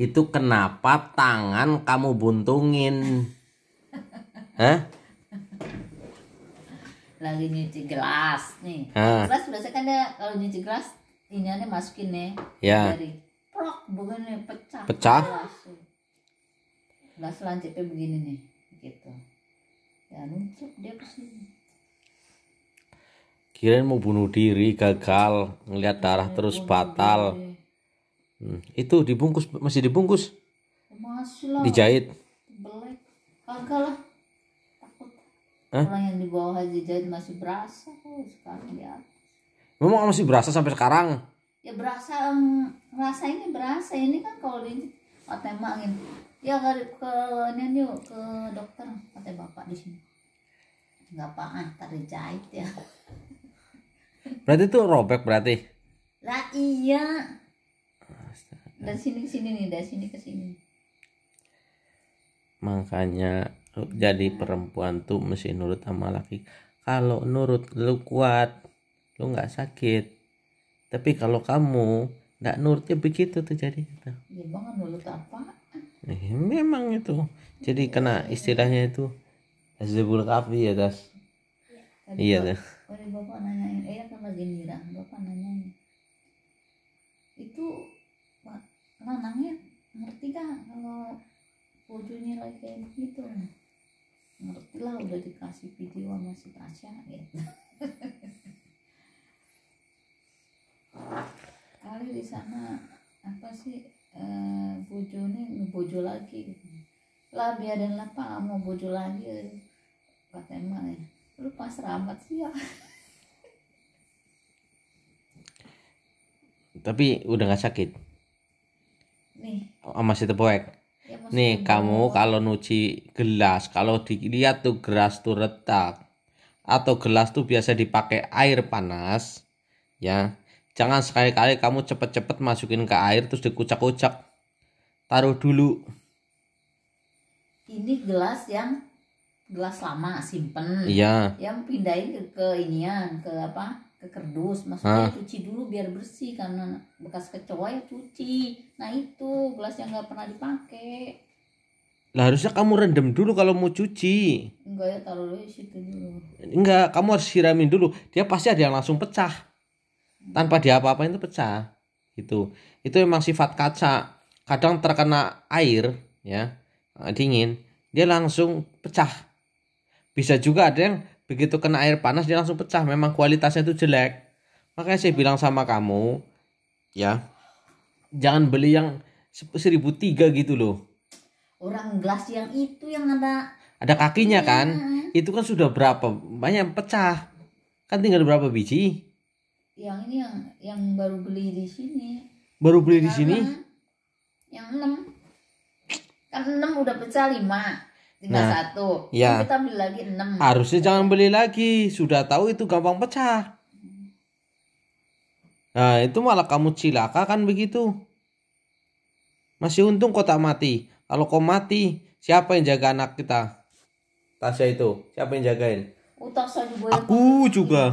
Itu kenapa tangan kamu buntungin? Hah? Lagi nyuci gelas nih. Ah. Gelas biasanya kan dia kalau nyuci gelas ini ada masukin nih. Ya. ya. Dari prok bukan nih pecah. Pecah. Gelas, lancipnya begini nih, gitu. Ya nuncuk dia kesini kirain mau bunuh diri gagal ngelihat darah ya, terus batal Hmm. Itu dibungkus masih dibungkus? Masalah. Dijahit. Belek. Kagak lah. Takut. Hah? Orang yang di bawah haji jahit masih berasa kok sekarang ya. Memang masih berasa sampai sekarang? Ya berasa, um, rasanya berasa. Ini kan kalau di otema angin. Ya ke, ke ini ke dokter kata bapak di sini. Gak apa-apa, ah, dijahit ya. Berarti itu robek berarti? Lah iya dari sini ke sini nih dari sini ke sini makanya jadi perempuan tuh mesti nurut sama laki kalau nurut lu kuat lu nggak sakit tapi kalau kamu nggak nurutnya begitu tuh jadi ya banget nurut apa eh, memang itu jadi kena istilahnya itu azabul kafi ya das Tadi iya deh bapak nanyain eh kan lagi nirang bapak nanyain itu nanangnya ngerti kan kalau bojonya lagi kayak begitu ngerti lah udah dikasih video sama si Tasya gitu kali di sana apa sih eh, bojone ngebojo lagi gitu. lah biarin lah pak mau bojo lagi katanya kata ya lu pas ramat sih ya tapi udah gak sakit nih masih teboek ya, nih kamu kalau nuci gelas kalau dilihat tuh gelas tuh retak atau gelas tuh biasa dipakai air panas ya jangan sekali-kali kamu cepet-cepet masukin ke air terus dikucak-kucak taruh dulu ini gelas yang gelas lama simpen iya yang pindahin ke, ke inian ke apa ke kerdus maksudnya ah. cuci dulu biar bersih karena bekas kecoa ya cuci nah itu gelas yang nggak pernah dipakai lah harusnya kamu rendem dulu kalau mau cuci enggak ya taruh di situ dulu enggak kamu harus siramin dulu dia pasti ada yang langsung pecah tanpa dia apa apa gitu. itu pecah Itu, itu memang sifat kaca kadang terkena air ya dingin dia langsung pecah bisa juga ada yang begitu kena air panas dia langsung pecah memang kualitasnya itu jelek makanya saya bilang sama kamu ya jangan beli yang seribu tiga gitu loh orang gelas yang itu yang ada ada kakinya iya. kan itu kan sudah berapa banyak yang pecah kan tinggal berapa biji yang ini yang yang baru beli di sini baru beli Karena di sini yang enam yang enam udah pecah lima tinggal nah, satu ya. kita beli lagi enam harusnya jangan beli lagi sudah tahu itu gampang pecah nah itu malah kamu cilaka kan begitu masih untung tak mati kalau kau mati siapa yang jaga anak kita Tasya itu siapa yang jagain oh, Tasya juga aku juga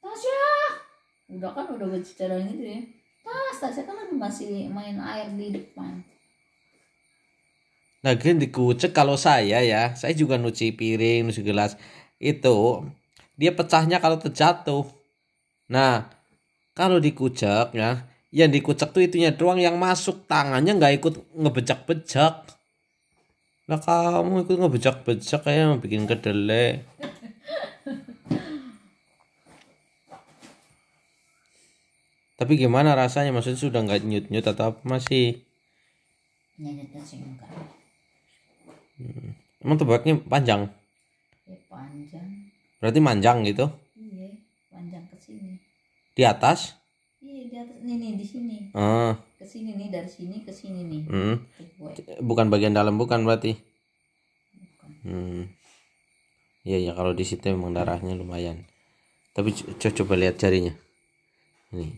Tasya udah kan udah berbicara gitu ini ya Tas Tasya kan masih main air di depan Nah, gini dikucek kalau saya ya saya juga nuci piring nuci gelas itu dia pecahnya kalau terjatuh nah kalau dikucek ya yang dikucek tuh itunya doang yang masuk tangannya nggak ikut ngebejak-bejak Nah kamu ikut ngebejak-bejak ya bikin kedele. Tapi gimana rasanya? Maksudnya sudah nggak nyut-nyut atau masih? Nyut-nyut sih enggak. Hmm. Emang tebaknya panjang? Ya, panjang. Berarti manjang gitu? Iya, panjang ke sini. Di atas? Iya, di atas ini nih, di sini. Ah. Ke sini nih, dari sini ke sini nih. Hmm. Bukan bagian dalam bukan berarti? Bukan. Hmm. Iya ya kalau di situ emang darahnya lumayan. Tapi co coba lihat jarinya. Nih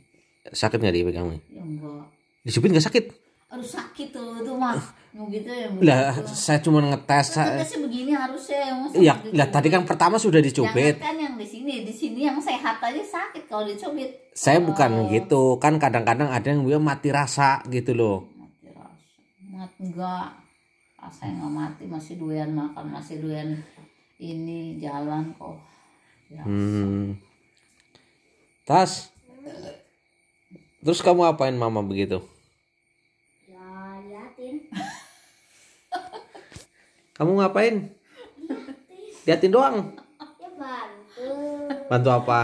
sakit nggak dipegang nih? Ya enggak. Disupin nggak sakit? rusak gitu itu mah gitu ya lah gitu. saya cuma ngetes saya ngetesnya begini harusnya ya iya, gitu. lah tadi kan pertama sudah dicubit yang kan yang di sini di sini yang sehat aja sakit kalau dicubit saya oh. bukan gitu kan kadang-kadang ada yang gue mati rasa gitu loh mati rasa mat enggak ah, saya nggak mati masih doyan makan masih doyan ini jalan kok ya, hmm. tas terus kamu apain mama begitu Kamu ngapain? Liatin doang. Ya bantu. Bantu apa?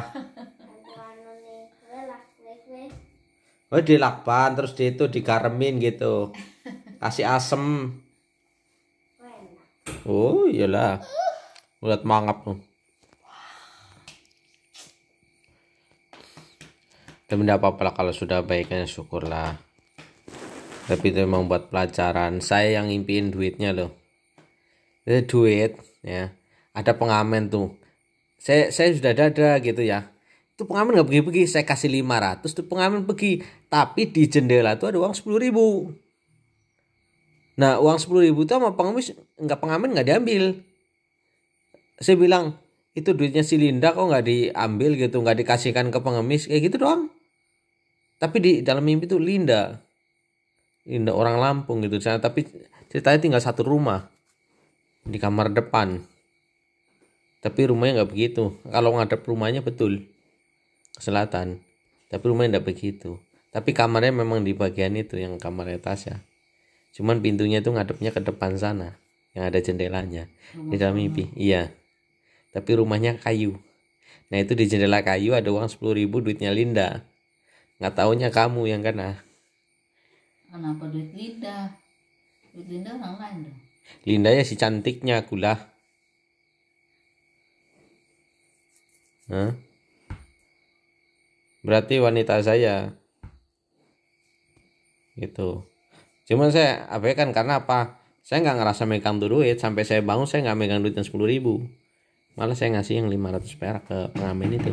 Anu oh dilakban terus di itu dikaremin gitu. Kasih asem. Oh iyalah. Udah mangap tuh. Tapi ya, tidak apa-apa lah kalau sudah baiknya syukurlah. Tapi itu memang buat pelajaran. Saya yang impiin duitnya loh itu duit ya ada pengamen tuh saya saya sudah dada gitu ya itu pengamen nggak pergi-pergi saya kasih 500 tuh pengamen pergi tapi di jendela tuh ada uang sepuluh ribu nah uang sepuluh ribu tuh sama pengemis nggak pengamen nggak diambil saya bilang itu duitnya si Linda kok nggak diambil gitu nggak dikasihkan ke pengemis kayak gitu doang tapi di dalam mimpi tuh Linda Linda orang Lampung gitu tapi ceritanya tinggal satu rumah di kamar depan tapi rumahnya nggak begitu kalau ngadep rumahnya betul ke selatan tapi rumahnya nggak begitu tapi kamarnya memang di bagian itu yang kamar kamarnya ya cuman pintunya itu ngadepnya ke depan sana yang ada jendelanya di dalam mimpi iya tapi rumahnya kayu nah itu di jendela kayu ada uang sepuluh ribu duitnya Linda nggak taunya kamu yang kena kenapa duit Linda duit Linda orang lain dong Linda ya si cantiknya gula. Nah. Berarti wanita saya. Gitu. Cuman saya apa ya kan? karena apa? Saya nggak ngerasa megang tuh duit sampai saya bangun saya nggak megang duit yang sepuluh ribu. Malah saya ngasih yang 500 perak ke pengamen itu.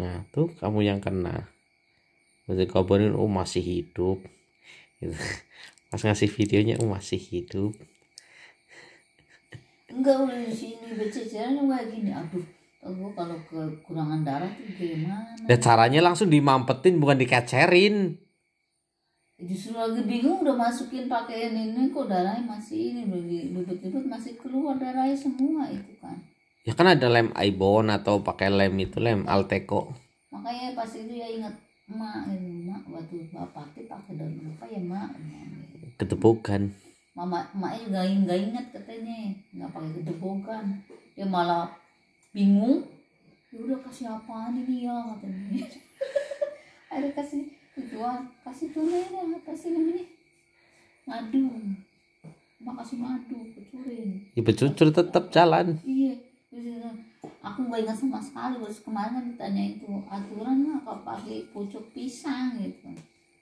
Nah, tuh kamu yang kena. Berarti kau oh masih hidup gitu. pas ngasih videonya oh, masih hidup enggak udah sini berceceran nggak gini aduh aku kalau kekurangan darah tuh gimana? dan caranya langsung dimampetin bukan dikecerin. Justru lagi bingung udah masukin pakaian ini kok darahnya masih ini bibit-bibit masih keluar darahnya semua itu kan. Ya kan ada lem Ibon atau pakai lem itu lem Alteco. Makanya pas itu ya ingat mak mak waktu bapak kita pakai daun lupa ya mak ketepukan mama maknya juga nggak ingat katanya nggak pakai ketepukan dia malah bingung ya udah kasih apa ini ya katanya ada kasih tujuan kasih tunai ya kasih ini madu mak kasih madu pecurin ya pecucur tetap jalan aku gak ingat sama sekali baru kemarin kan ditanya itu aturannya apa pakai pucuk pisang gitu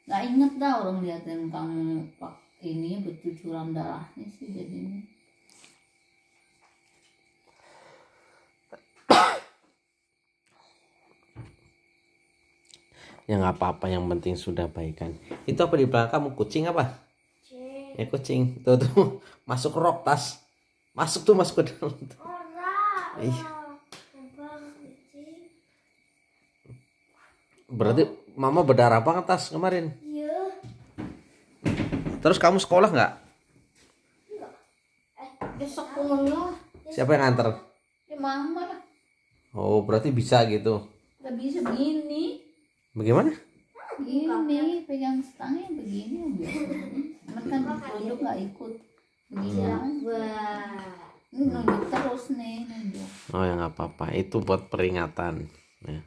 gak inget dah orang liatin kamu pak ini bercucuran darahnya sih jadinya ya nggak apa-apa yang penting sudah baik kan itu apa di belakang kamu kucing apa kucing. ya kucing tuh tuh masuk rok tas masuk tuh masuk ke dalam tuh. Oh, Iya. Berarti mama berdarah banget tas kemarin. Iya. Terus kamu sekolah nggak? Eh, besok pulang. Siapa yang nganter? Ya mama lah. Oh, berarti bisa gitu. Gak bisa begini. Bagaimana? Ah, begini, pegang stangnya begini. makan kan nggak ikut. Begini hmm. Wah. Ini nunjuk terus nih, Oh ya nggak apa-apa, itu buat peringatan. Ya.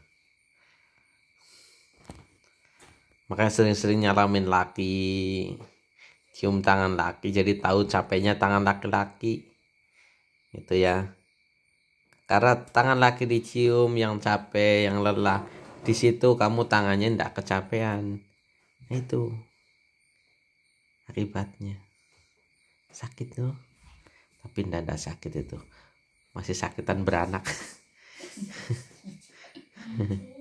makanya sering-sering nyalamin laki cium tangan laki jadi tahu capeknya tangan laki-laki itu ya karena tangan laki dicium yang capek yang lelah di situ kamu tangannya ndak kecapean nah, itu akibatnya sakit tuh tapi ndak ndak sakit itu masih sakitan beranak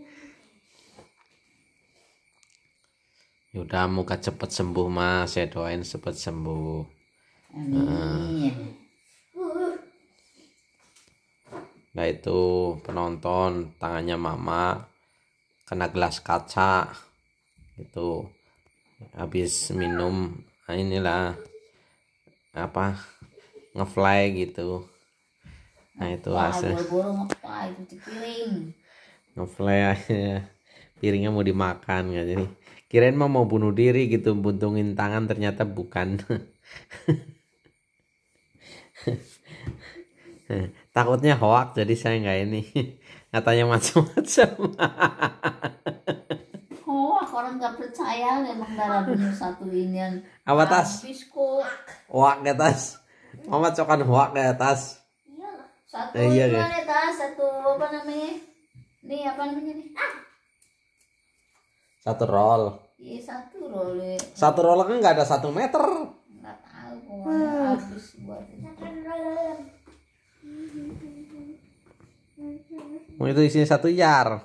Yaudah muka cepet sembuh mas saya doain cepet sembuh. Amin. Nah itu penonton tangannya mama kena gelas kaca itu habis minum nah inilah apa ngefly gitu nah itu hasil ngefly aja piringnya mau dimakan gak jadi kirain mah mau bunuh diri gitu buntungin tangan ternyata bukan takutnya hoak jadi saya nggak ini katanya macam-macam hoak orang nggak percaya memang darah bunuh satu ini apa tas hoak ke tas mama cokan hoak ke atas iya satu eh, iya, kan? tas satu apa namanya ini apa namanya nih ah satu roll. Iya satu roll. Satu roll kan nggak ada satu meter. Nggak tahu habis buat oh, itu isinya satu yar.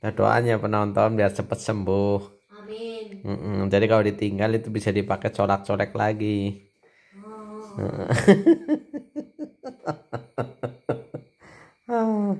Nah doanya penonton biar cepet sembuh. Amin. Mm -mm. Jadi kalau ditinggal itu bisa dipakai colak-colek lagi. Oh. Ah.